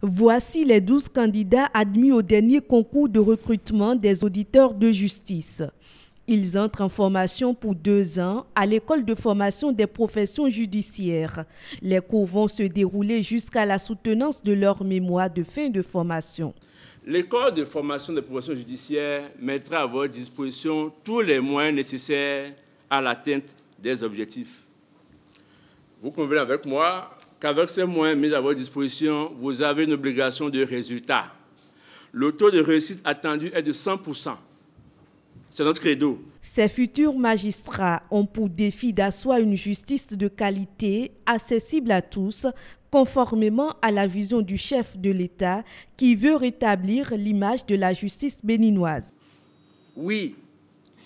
Voici les douze candidats admis au dernier concours de recrutement des auditeurs de justice. Ils entrent en formation pour deux ans à l'école de formation des professions judiciaires. Les cours vont se dérouler jusqu'à la soutenance de leur mémoire de fin de formation. L'école de formation des professions judiciaires mettra à votre disposition tous les moyens nécessaires à l'atteinte des objectifs. Vous convenez avec moi qu'avec ces moyens mis à votre disposition, vous avez une obligation de résultat. Le taux de réussite attendu est de 100%. C'est notre credo. Ces futurs magistrats ont pour défi d'asseoir une justice de qualité, accessible à tous, conformément à la vision du chef de l'État qui veut rétablir l'image de la justice béninoise. Oui,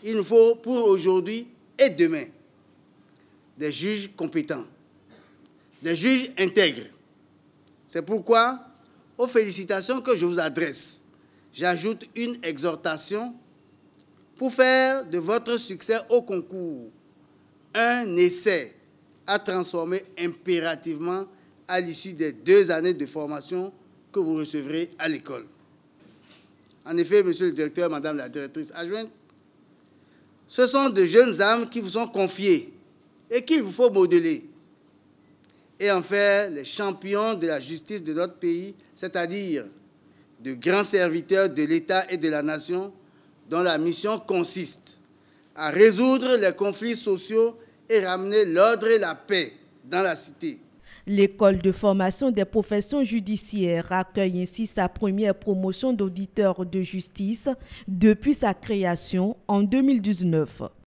il faut pour aujourd'hui et demain des juges compétents des juges intègres. C'est pourquoi, aux félicitations que je vous adresse, j'ajoute une exhortation pour faire de votre succès au concours un essai à transformer impérativement à l'issue des deux années de formation que vous recevrez à l'école. En effet, monsieur le directeur, madame la directrice adjointe, ce sont de jeunes âmes qui vous sont confiées et qu'il vous faut modeler et en faire les champions de la justice de notre pays, c'est-à-dire de grands serviteurs de l'État et de la nation, dont la mission consiste à résoudre les conflits sociaux et ramener l'ordre et la paix dans la cité. L'école de formation des professions judiciaires accueille ainsi sa première promotion d'auditeur de justice depuis sa création en 2019.